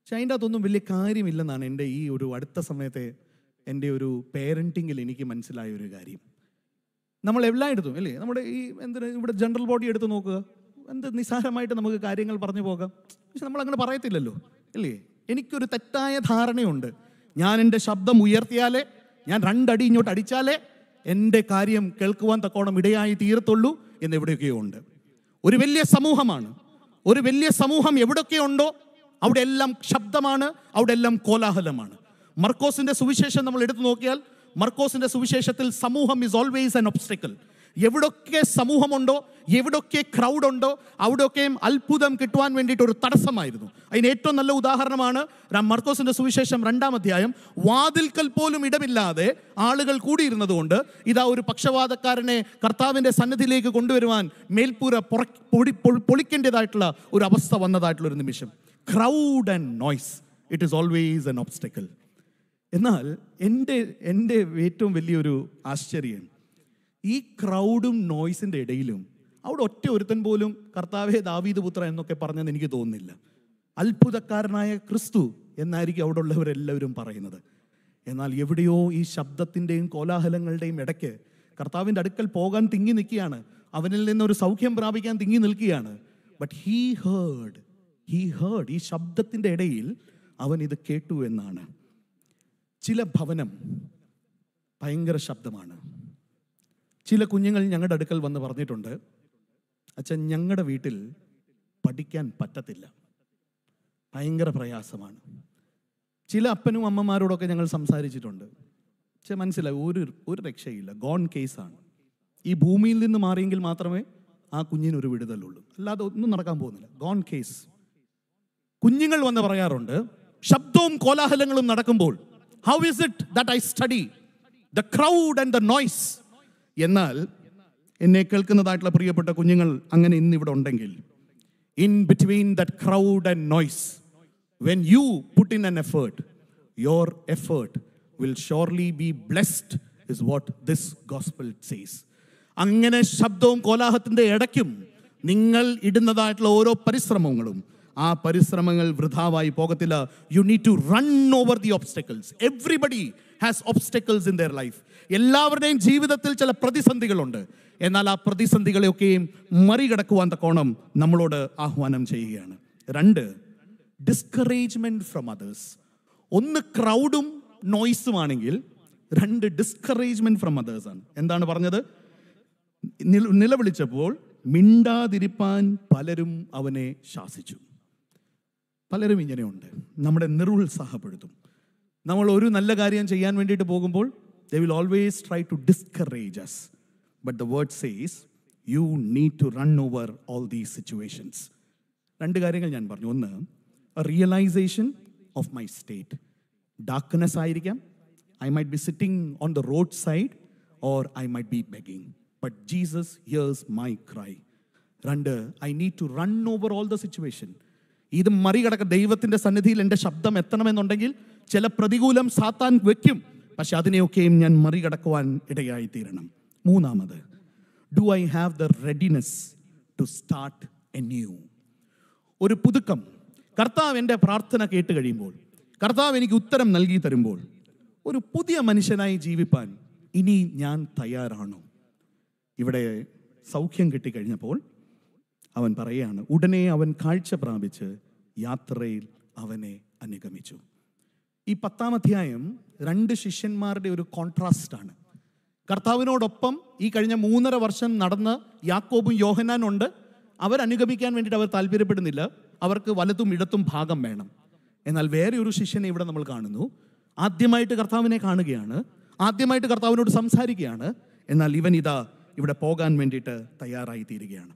S1: പക്ഷെ അതിൻ്റെ അകത്തൊന്നും വലിയ കാര്യമില്ലെന്നാണ് എൻ്റെ ഈ ഒരു അടുത്ത സമയത്തെ എൻ്റെ ഒരു പേരൻറ്റിങ്ങിൽ എനിക്ക് മനസ്സിലായ ഒരു കാര്യം നമ്മൾ എല്ലായിടത്തും അല്ലേ നമ്മുടെ ഈ എന്തിനാ ഇവിടെ ജനറൽ ബോഡി എടുത്ത് നോക്കുക എന്ത് നിസ്സാരമായിട്ട് നമുക്ക് കാര്യങ്ങൾ പറഞ്ഞു പോകാം പക്ഷെ നമ്മൾ അങ്ങനെ പറയത്തില്ലല്ലോ അല്ലേ എനിക്കൊരു തെറ്റായ ധാരണയുണ്ട് ഞാൻ എൻ്റെ ശബ്ദം ഉയർത്തിയാലേ ഞാൻ രണ്ടടി ഇങ്ങോട്ട് അടിച്ചാലേ എൻ്റെ കാര്യം കേൾക്കുവാൻ തക്കോണം ഇടയായി തീരത്തുള്ളൂ എന്ന് എവിടെയൊക്കെയോ ഉണ്ട് ഒരു വലിയ സമൂഹമാണ് ഒരു വലിയ സമൂഹം എവിടെയൊക്കെയുണ്ടോ അവിടെ എല്ലാം ശബ്ദമാണ് അവിടെ എല്ലാം കോലാഹലമാണ് മർക്കോസിന്റെ സുവിശേഷം നമ്മൾ എടുത്തു നോക്കിയാൽ മർക്കോസിന്റെ സുവിശേഷത്തിൽ സമൂഹം ഈസ് ഓൾവേസ് ആൻ ഒബ്സ്റ്റിക്കൽ എവിടൊക്കെ സമൂഹമുണ്ടോ എവിടൊക്കെ ക്രൗഡുണ്ടോ അവിടെയൊക്കെയും അത്ഭുതം കിട്ടുവാൻ വേണ്ടിയിട്ട് ഒരു തടസ്സമായിരുന്നു അതിന് ഏറ്റവും നല്ല ഉദാഹരണമാണ് മർക്കോസിൻ്റെ സുവിശേഷം രണ്ടാം അധ്യായം വാതിൽക്കൽ പോലും ഇടമില്ലാതെ ആളുകൾ കൂടിയിരുന്നതുകൊണ്ട് ഇതാ ഒരു പക്ഷവാതക്കാരനെ കർത്താവിൻ്റെ സന്നിധിയിലേക്ക് കൊണ്ടുവരുവാൻ മേൽപ്പൂര പൊളിക്കേണ്ടതായിട്ടുള്ള ഒരു അവസ്ഥ വന്നതായിട്ടുള്ള ഒരു നിമിഷം crowd and noise it is always an obstacle എന്നാൽ എൻ്റെ എൻ്റെ ഏറ്റവും വലിയൊരു ആശ്ചര്യം ഈ ക്രൗഡും നോയ്സിൻ്റെ ഇടയിലും അവിടെ ഒറ്റ ഒരുത്തൻ പോലും കർത്താവെ ദാവീദ് പുത്ര എന്നൊക്കെ പറഞ്ഞെന്ന് എനിക്ക് തോന്നുന്നില്ല അത്ഭുതക്കാരനായ ക്രിസ്തു എന്നായിരിക്കും അവിടെ ഉള്ളവരെല്ലാവരും പറയുന്നത് എന്നാൽ എവിടെയോ ഈ ശബ്ദത്തിൻ്റെയും കോലാഹലങ്ങളുടെയും ഇടയ്ക്ക് കർത്താവിൻ്റെ അടുക്കൽ പോകാൻ തിങ്ങി നിൽക്കുകയാണ് അവനിൽ നിന്ന് ഒരു സൗഖ്യം പ്രാപിക്കാൻ തിങ്ങി നിൽക്കുകയാണ് but he heard he heard ഈ ശബ്ദത്തിൻ്റെ ഇടയിൽ അവൻ ഇത് കേട്ടു എന്നാണ് ചില ഭവനം ഭയങ്കര ശബ്ദമാണ് ചില കുഞ്ഞുങ്ങൾ ഞങ്ങളുടെ അടുക്കൽ വന്ന് പറഞ്ഞിട്ടുണ്ട് അച്ഛൻ ഞങ്ങളുടെ വീട്ടിൽ പഠിക്കാൻ പറ്റത്തില്ല ഭയങ്കര പ്രയാസമാണ് ചില അപ്പനും അമ്മമാരോടൊക്കെ ഞങ്ങൾ സംസാരിച്ചിട്ടുണ്ട് പക്ഷെ മനസ്സിലായി ഒരു ഒരു രക്ഷയില്ല ഗോൺ കേസാണ് ഈ ഭൂമിയിൽ നിന്ന് മാറിയെങ്കിൽ മാത്രമേ ആ കുഞ്ഞിനൊരു വിടുതലുള്ളൂ അല്ലാതെ ഒന്നും നടക്കാൻ പോകുന്നില്ല ഗോൺ കേസ് കുഞ്ഞുങ്ങൾ വന്ന് പറയാറുണ്ട് ശബ്ദവും കോലാഹലങ്ങളും നടക്കുമ്പോൾ how is it that I study the crowd and the noise എന്നാൽ എന്നെ കേൾക്കുന്നതായിട്ടുള്ള പ്രിയപ്പെട്ട കുഞ്ഞുങ്ങൾ അങ്ങനെ ഇവിടെ ഉണ്ടെങ്കിൽ in between that crowd and noise when you put in an effort your effort will surely be blessed is what this gospel says അങ്ങനെ ശബ്ദവും കോലാഹത്തിൻ്റെ ഇടയ്ക്കും നിങ്ങൾ ഇടുന്നതായിട്ടുള്ള ഓരോ പരിശ്രമങ്ങളും ആ പരിശ്രമങ്ങൾ വൃഥാവായി പോകത്തില്ല you need to run over the obstacles everybody has obstacles in their life എല്ലാവരുടെയും ജീവിതത്തിൽ ചില പ്രതിസന്ധികളുണ്ട് എന്നാൽ ആ പ്രതിസന്ധികളെയൊക്കെയും മറികടക്കുവാൻ തക്കോണം നമ്മളോട് ആഹ്വാനം ചെയ്യുകയാണ് രണ്ട് ഡിസ്കറേജ്മെൻറ്റ് ഫ്രം അതേഴ്സ് ഒന്ന് ക്രൗഡും നോയ്സുമാണെങ്കിൽ രണ്ട് ഡിസ്കറേജ്മെൻറ്റ് ഫ്രം അതേഴ്സാണ് എന്താണ് പറഞ്ഞത് നിലവിളിച്ചപ്പോൾ മിണ്ടാതിരിപ്പാൻ പലരും അവനെ ശാസിച്ചു പലരും ഇങ്ങനെയുണ്ട് നമ്മുടെ നിരുത്സാഹപ്പെടുത്തും നമ്മൾ ഒരു നല്ല കാര്യം ചെയ്യാൻ വേണ്ടിയിട്ട് പോകുമ്പോൾ they will always try to discourage us. But the word says, you need to run over all these situations. രണ്ട് കാര്യങ്ങൾ ഞാൻ പറഞ്ഞു ഒന്ന് realisation of my state darkness ആയിരിക്കാം I might be sitting on the road side or I might be begging but Jesus hears my cry രണ്ട് I need to run over all the situation ഇത് മറികടക്ക ദൈവത്തിൻ്റെ സന്നിധിയിൽ എൻ്റെ ശബ്ദം എത്തണമെന്നുണ്ടെങ്കിൽ ചില പ്രതികൂലം സാത്താൻ വെക്കും പക്ഷെ അതിനെയൊക്കെയും ഞാൻ മറികടക്കുവാൻ ഇടയായിത്തീരണം മൂന്നാമത് do I have the readiness to start a new ഒരു പുതുക്കം കർത്താവ് എൻ്റെ പ്രാർത്ഥന കേട്ട് കഴിയുമ്പോൾ കർത്താവ് എനിക്ക് ഉത്തരം നൽകി തരുമ്പോൾ ഒരു പുതിയ മനുഷ്യനായി ജീവിപ്പാൻ ഇനി ഞാൻ തയ്യാറാണോ ഇവിടെ സൗഖ്യം കിട്ടിക്കഴിഞ്ഞപ്പോൾ അവൻ പറയുകയാണ് ഉടനെ അവൻ കാഴ്ച പ്രാപിച്ച് യാത്രയിൽ അവനെ അനുഗമിച്ചു ഈ പത്താം അധ്യായം രണ്ട് ശിഷ്യന്മാരുടെ ഒരു കോൺട്രാസ്റ്റാണ് കർത്താവിനോടൊപ്പം ഈ കഴിഞ്ഞ മൂന്നര വർഷം നടന്ന് യാക്കോബും യോഹനാനുണ്ട് അവരനുഗമിക്കാൻ വേണ്ടിയിട്ട് അവർ താല്പര്യപ്പെടുന്നില്ല അവർക്ക് വലത്തും ഇടത്തും ഭാഗം വേണം എന്നാൽ വേറെ ഒരു ശിഷ്യനെ ഇവിടെ നമ്മൾ കാണുന്നു ആദ്യമായിട്ട് കർത്താവിനെ കാണുകയാണ് ആദ്യമായിട്ട് കർത്താവിനോട് സംസാരിക്കുകയാണ് എന്നാൽ ഇവൻ ഇതാ ഇവിടെ പോകാൻ വേണ്ടിയിട്ട് തയ്യാറായി തീരുകയാണ്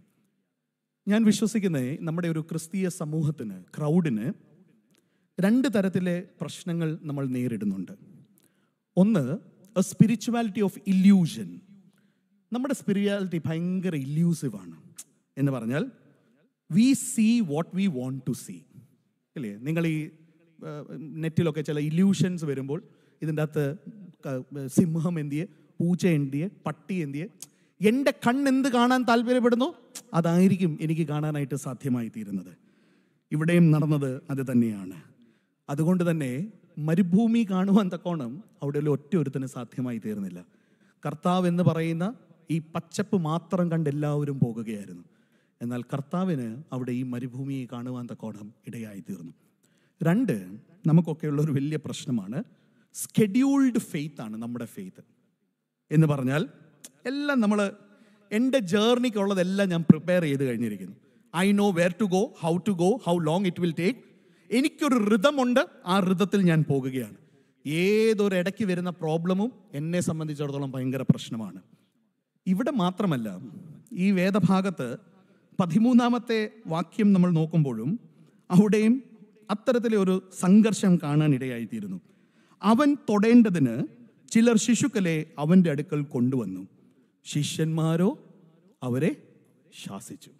S1: ഞാൻ വിശ്വസിക്കുന്നത് നമ്മുടെ ഒരു ക്രിസ്തീയ സമൂഹത്തിന് ക്രൗഡിന് രണ്ട് തരത്തിലെ പ്രശ്നങ്ങൾ നമ്മൾ നേരിടുന്നുണ്ട് ഒന്ന് എ സ്പിരിച്വാലിറ്റി ഓഫ് ഇല്യൂഷൻ നമ്മുടെ സ്പിരിച്വാലിറ്റി ഭയങ്കര ആണ് എന്ന് പറഞ്ഞാൽ we see what we want to see അല്ലേ നിങ്ങൾ ഈ നെറ്റിലൊക്കെ ചില ഇല്യൂഷൻസ് വരുമ്പോൾ ഇതിൻ്റെ അകത്ത് സിംഹം എന്തിയെ പൂച്ച എന്തിയെ പട്ടി എന്തിയെ എൻ്റെ കണ്ണെന്ത് കാണാൻ താല്പര്യപ്പെടുന്നു അതായിരിക്കും എനിക്ക് കാണാനായിട്ട് സാധ്യമായി തീരുന്നത് ഇവിടെയും നടന്നത് അത് തന്നെയാണ് അതുകൊണ്ട് തന്നെ മരുഭൂമി കാണുവാൻ തക്കോണം അവിടെയുള്ള ഒറ്റ ഒരുത്തിന് സാധ്യമായി തീർന്നില്ല കർത്താവ് എന്ന് പറയുന്ന ഈ പച്ചപ്പ് മാത്രം കണ്ട് എല്ലാവരും പോകുകയായിരുന്നു എന്നാൽ കർത്താവിന് അവിടെ ഈ മരുഭൂമിയെ കാണുവാൻ തക്കോണം ഇടയായി തീർന്നു രണ്ട് നമുക്കൊക്കെയുള്ള ഒരു വലിയ പ്രശ്നമാണ് സ്കെഡ്യൂൾഡ് ഫെയ്ത്ത് ആണ് നമ്മുടെ ഫെയ്ത്ത് എന്ന് പറഞ്ഞാൽ എല്ലാം നമ്മൾ എൻ്റെ ജേർണിക്കുള്ളതെല്ലാം ഞാൻ പ്രിപ്പയർ ചെയ്ത് കഴിഞ്ഞിരിക്കുന്നു I know where to go how to go how long it will take എനിക്കൊരു ഋതമുണ്ട് ആ ഋതത്തിൽ ഞാൻ പോകുകയാണ് ഏതൊരു ഇടയ്ക്ക് വരുന്ന പ്രോബ്ലമും എന്നെ സംബന്ധിച്ചിടത്തോളം ഭയങ്കര പ്രശ്നമാണ് ഇവിടെ മാത്രമല്ല ഈ വേദഭാഗത്ത് പതിമൂന്നാമത്തെ വാക്യം നമ്മൾ നോക്കുമ്പോഴും അവിടെയും അത്തരത്തിലെ ഒരു സംഘർഷം ഇടയായിത്തീരുന്നു അവൻ തൊടേണ്ടതിന് ചിലർ ശിശുക്കളെ അവൻ്റെ അടുക്കൽ കൊണ്ടുവന്നു ശിഷ്യന്മാരോ അവരെ ശാസിച്ചു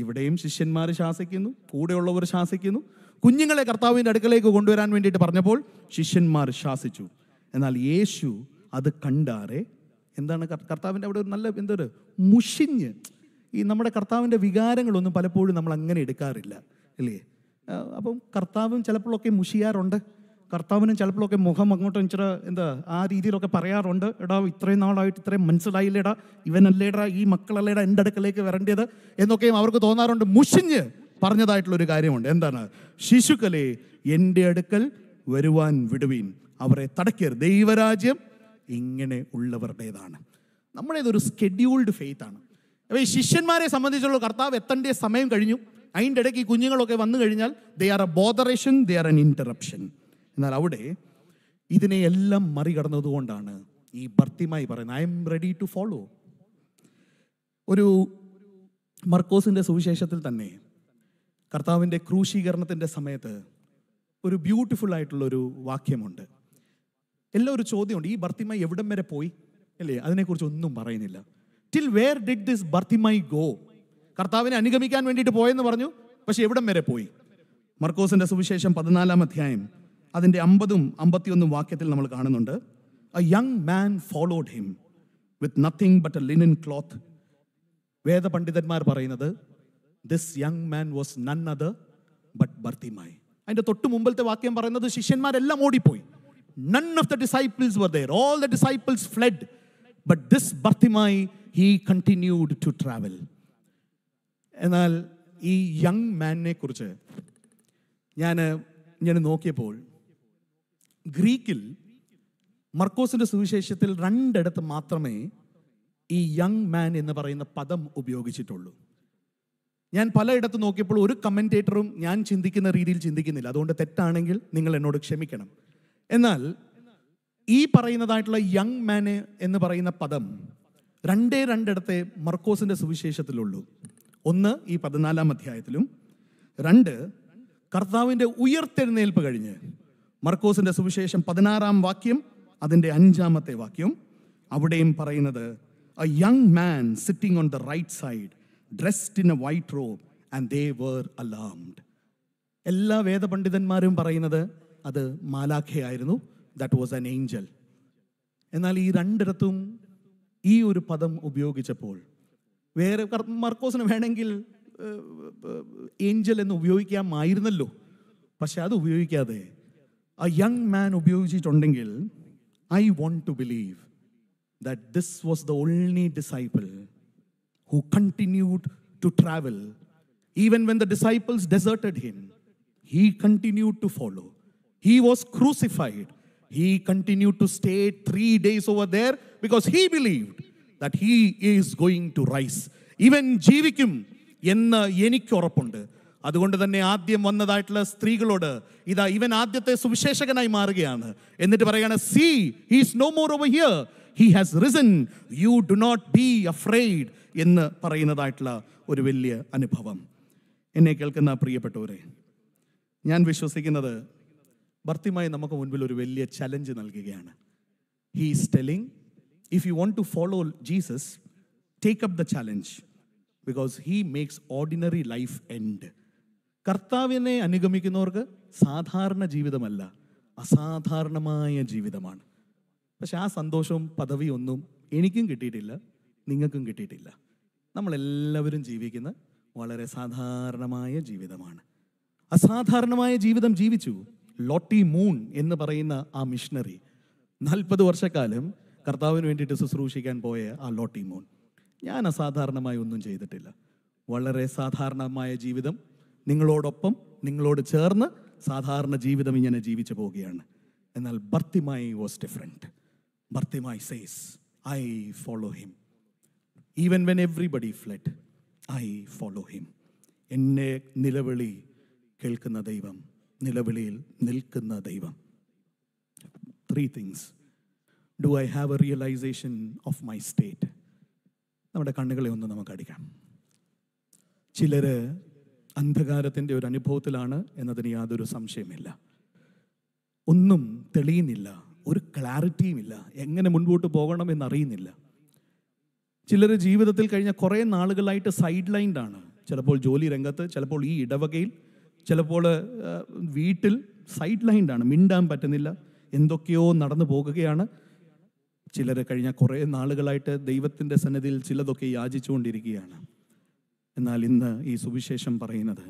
S1: ഇവിടെയും ശിഷ്യന്മാർ ശാസിക്കുന്നു കൂടെയുള്ളവർ ശാസിക്കുന്നു കുഞ്ഞുങ്ങളെ കർത്താവിൻ്റെ അടുക്കലേക്ക് കൊണ്ടുവരാൻ വേണ്ടിയിട്ട് പറഞ്ഞപ്പോൾ ശിഷ്യന്മാർ ശാസിച്ചു എന്നാൽ യേശു അത് കണ്ടാറെ എന്താണ് കർത്താവിൻ്റെ അവിടെ ഒരു നല്ല എന്തൊരു മുഷിഞ്ഞ് ഈ നമ്മുടെ കർത്താവിൻ്റെ വികാരങ്ങളൊന്നും പലപ്പോഴും നമ്മൾ അങ്ങനെ എടുക്കാറില്ല അല്ലേ അപ്പം കർത്താവും ചിലപ്പോഴൊക്കെ മുഷിയാറുണ്ട് കർത്താവിനും ചിലപ്പോഴൊക്കെ മുഖം അങ്ങോട്ടും ഇച്ചിരി എന്താ ആ രീതിയിലൊക്കെ പറയാറുണ്ട് എടാ ഇത്രയും നാളായിട്ട് ഇത്രയും മനസ്സിലായില്ലേടാ ഇവനല്ലേടാ ഈ മക്കളല്ലേടാ എൻ്റെ അടുക്കലേക്ക് വരേണ്ടത് എന്നൊക്കെയും അവർക്ക് തോന്നാറുണ്ട് മുഷിഞ്ഞ് പറഞ്ഞതായിട്ടുള്ളൊരു കാര്യമുണ്ട് എന്താണ് ശിശുക്കളെ എൻ്റെ അടുക്കൽ വരുവാൻ വിടുവീൻ അവരെ തടയ്ക്കരുത് ദൈവരാജ്യം ഇങ്ങനെ ഉള്ളവരുടേതാണ് നമ്മളേതൊരു സ്കെഡ്യൂൾഡ് ആണ് അപ്പോൾ ഈ ശിഷ്യന്മാരെ സംബന്ധിച്ചുള്ള കർത്താവ് എത്തേണ്ട സമയം കഴിഞ്ഞു അതിൻ്റെ ഇടയ്ക്ക് ഈ കുഞ്ഞുങ്ങളൊക്കെ വന്നു കഴിഞ്ഞാൽ they are a botheration they are an interruption എന്നാൽ അവിടെ ഇതിനെയെല്ലാം മറികടന്നതുകൊണ്ടാണ് ഈ ഭർത്തിമായി പറയുന്നത് I am ready to follow ഒരു മർക്കോസിൻ്റെ സുവിശേഷത്തിൽ തന്നെ കർത്താവിൻ്റെ ക്രൂശീകരണത്തിൻ്റെ സമയത്ത് ഒരു ബ്യൂട്ടിഫുൾ ആയിട്ടുള്ളൊരു വാക്യമുണ്ട് എല്ലാം ഒരു ചോദ്യമുണ്ട് ഈ ഭർത്തിമായി എവിടം വരെ പോയി അല്ലേ അതിനെക്കുറിച്ച് ഒന്നും പറയുന്നില്ല till where did this Bartimaeus go കർത്താവിനെ അനുഗമിക്കാൻ വേണ്ടിയിട്ട് പോയെന്ന് പറഞ്ഞു പക്ഷെ എവിടം വരെ പോയി മർക്കോസിൻ്റെ സുവിശേഷം പതിനാലാം അധ്യായം അതിൻ്റെ അമ്പതും അമ്പത്തിയൊന്നും വാക്യത്തിൽ നമ്മൾ കാണുന്നുണ്ട് a young man followed him with nothing but a linen cloth വേദപണ്ഡിതന്മാർ പറയുന്നത് this young man was none other but Bartimaeus അതിൻ്റെ തൊട്ട് മുമ്പത്തെ വാക്യം പറയുന്നത് ശിഷ്യന്മാരെല്ലാം ഓടിപ്പോയി none of the disciples were there all the disciples fled but this Bartimaeus he continued to travel എന്നാൽ ഈ യങ് മാനിനെ കുറിച്ച് ഞാൻ ഞാൻ നോക്കിയപ്പോൾ ഗ്രീക്കിൽ മർക്കോസിൻ്റെ സുവിശേഷത്തിൽ രണ്ടിടത്ത് മാത്രമേ ഈ യങ് മാൻ എന്ന് പറയുന്ന പദം ഉപയോഗിച്ചിട്ടുള്ളൂ ഞാൻ പലയിടത്ത് നോക്കിയപ്പോൾ ഒരു കമൻറ്റേറ്ററും ഞാൻ ചിന്തിക്കുന്ന രീതിയിൽ ചിന്തിക്കുന്നില്ല അതുകൊണ്ട് തെറ്റാണെങ്കിൽ നിങ്ങൾ എന്നോട് ക്ഷമിക്കണം എന്നാൽ ഈ പറയുന്നതായിട്ടുള്ള യങ് മാന് എന്ന് പറയുന്ന പദം രണ്ടേ രണ്ടിടത്തെ മർക്കോസിൻ്റെ സുവിശേഷത്തിലുള്ളൂ ഒന്ന് ഈ പതിനാലാം അധ്യായത്തിലും രണ്ട് കർത്താവിൻ്റെ ഉയർത്തെഴുന്നേൽപ്പ് കഴിഞ്ഞ് മർക്കോസിൻ്റെ സുവിശേഷം പതിനാറാം വാക്യം അതിൻ്റെ അഞ്ചാമത്തെ വാക്യം അവിടെയും പറയുന്നത് a young man sitting on the right side dressed in a white robe and they were alarmed എല്ലാ വേദപണ്ഡിതന്മാരും പറയുന്നത് അത് മാലാഖയായിരുന്നു ദാറ്റ് വാസ് ആൻ ഏഞ്ചൽ എന്നാൽ ഈ രണ്ടിടത്തും ഈ ഒരു പദം ഉപയോഗിച്ചപ്പോൾ വേറെ മർക്കോസിന് വേണമെങ്കിൽ ഏഞ്ചൽ എന്ന് ഉപയോഗിക്കാമായിരുന്നല്ലോ പക്ഷെ അത് ഉപയോഗിക്കാതെ ആ യങ് മാൻ ഉപയോഗിച്ചിട്ടുണ്ടെങ്കിൽ I want to believe that this was the only disciple who continued to travel. Even when the disciples deserted him, he continued to follow. He was crucified. He continued to stay three days over there because he believed that he is going to rise. ഇവൻ ജീവിക്കും എന്ന് എനിക്ക് ഉറപ്പുണ്ട് അതുകൊണ്ട് തന്നെ ആദ്യം വന്നതായിട്ടുള്ള സ്ത്രീകളോട് ഇതാ ഇവൻ ആദ്യത്തെ സുവിശേഷകനായി മാറുകയാണ് എന്നിട്ട് പറയാണ് see he's no more over here he has risen you do not be afraid എന്ന് പറയുന്നതായിട്ടുള്ള ഒരു വലിയ അനുഭവം എന്നെ കേൾക്കുന്ന പ്രിയപ്പെട്ടവരെ ഞാൻ വിശ്വസിക്കുന്നത് ഭർത്തിമായി നമുക്ക് മുൻപിൽ ഒരു വലിയ ചലഞ്ച് നൽകുകയാണ് he is telling if you want to follow Jesus take up the challenge because he makes ordinary life and കർത്താവിനെ അനുഗമിക്കുന്നവർക്ക് സാധാരണ ജീവിതമല്ല അസാധാരണമായ ജീവിതമാണ് പക്ഷെ ആ സന്തോഷവും പദവിയും ഒന്നും എനിക്കും കിട്ടിയിട്ടില്ല നിങ്ങൾക്കും കിട്ടിയിട്ടില്ല നമ്മളെല്ലാവരും ജീവിക്കുന്ന വളരെ സാധാരണമായ ജീവിതമാണ് അസാധാരണമായ ജീവിതം ജീവിച്ചു ലോട്ടി മൂൺ എന്ന് പറയുന്ന ആ മിഷണറി നാൽപ്പത് വർഷക്കാലം കർത്താവിന് വേണ്ടിയിട്ട് ശുശ്രൂഷിക്കാൻ പോയ ആ ലോട്ടി മൂൺ ഞാൻ അസാധാരണമായി ഒന്നും ചെയ്തിട്ടില്ല വളരെ സാധാരണമായ ജീവിതം നിങ്ങളോടൊപ്പം നിങ്ങളോട് ചേർന്ന് സാധാരണ ജീവിതം ഇങ്ങനെ ജീവിച്ചു പോവുകയാണ് എന്നാൽ Bartimaeus was different Bartimai says, I follow him. Even when everybody fled, I follow him. എന്നെ നിലവിളി കേൾക്കുന്ന ദൈവം നിലവിളിയിൽ നിൽക്കുന്ന ദൈവം three things do I have a realisation of my state നമ്മുടെ കണ്ണുകളെ ഒന്ന് നമുക്ക് അടിക്കാം ചിലർ അന്ധകാരത്തിൻ്റെ ഒരു അനുഭവത്തിലാണ് എന്നതിന് യാതൊരു സംശയമില്ല ഒന്നും തെളിയുന്നില്ല ഒരു ക്ലാരിറ്റിയും ഇല്ല എങ്ങനെ മുൻപോട്ട് പോകണം അറിയുന്നില്ല ചിലർ ജീവിതത്തിൽ കഴിഞ്ഞ കുറേ നാളുകളായിട്ട് സൈഡ് ലൈൻഡാണ് ചിലപ്പോൾ ജോലി രംഗത്ത് ചിലപ്പോൾ ഈ ഇടവകയിൽ ചിലപ്പോൾ വീട്ടിൽ സൈഡ് ലൈൻഡാണ് മിണ്ടാൻ പറ്റുന്നില്ല എന്തൊക്കെയോ നടന്നു പോകുകയാണ് ചിലർ കഴിഞ്ഞ കുറേ നാളുകളായിട്ട് ദൈവത്തിൻ്റെ സന്നിധിയിൽ ചിലതൊക്കെ യാചിച്ചുകൊണ്ടിരിക്കുകയാണ് എന്നാൽ ഇന്ന് ഈ സുവിശേഷം പറയുന്നത്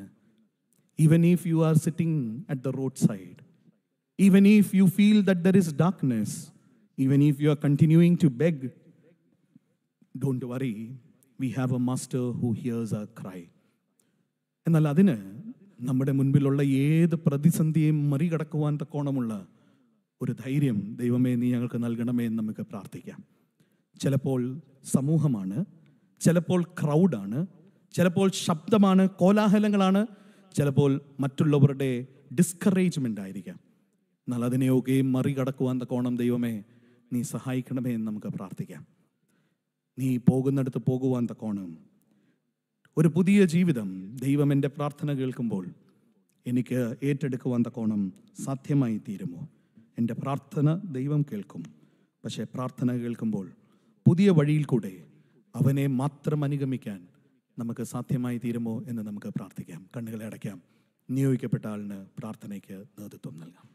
S1: even if you are sitting at the road side even if you feel that there is darkness, even if you are continuing to beg, don't worry, we have a master who hears our cry. എന്നാൽ അതിന് നമ്മുടെ മുൻപിലുള്ള ഏത് പ്രതിസന്ധിയെയും മറികടക്കുവാൻ തക്കോണമുള്ള ഒരു ധൈര്യം ദൈവമേ നീ ഞങ്ങൾക്ക് നൽകണമേ എന്ന് നമുക്ക് പ്രാർത്ഥിക്കാം ചിലപ്പോൾ സമൂഹമാണ് ചിലപ്പോൾ ക്രൗഡാണ് ചിലപ്പോൾ ശബ്ദമാണ് കോലാഹലങ്ങളാണ് ചിലപ്പോൾ മറ്റുള്ളവരുടെ ഡിസ്കറേജ്മെൻ്റ് ആയിരിക്കാം എന്നാൽ അതിനെയൊക്കെയും മറികടക്കുവാൻ തക്കോണം ദൈവമേ നീ സഹായിക്കണമേ എന്ന് നമുക്ക് പ്രാർത്ഥിക്കാം നീ പോകുന്നിടത്ത് പോകുവാൻ തക്കോണം ഒരു പുതിയ ജീവിതം ദൈവം എൻ്റെ പ്രാർത്ഥന കേൾക്കുമ്പോൾ എനിക്ക് ഏറ്റെടുക്കുവാൻ തക്കോണം സാധ്യമായി തീരുമോ എൻ്റെ പ്രാർത്ഥന ദൈവം കേൾക്കും പക്ഷേ പ്രാർത്ഥന കേൾക്കുമ്പോൾ പുതിയ വഴിയിൽ കൂടെ അവനെ മാത്രം അനുഗമിക്കാൻ നമുക്ക് സാധ്യമായി തീരുമോ എന്ന് നമുക്ക് പ്രാർത്ഥിക്കാം കണ്ണുകളെ അടയ്ക്കാം നിയോഗിക്കപ്പെട്ട ആളിന് പ്രാർത്ഥനയ്ക്ക് നേതൃത്വം നൽകാം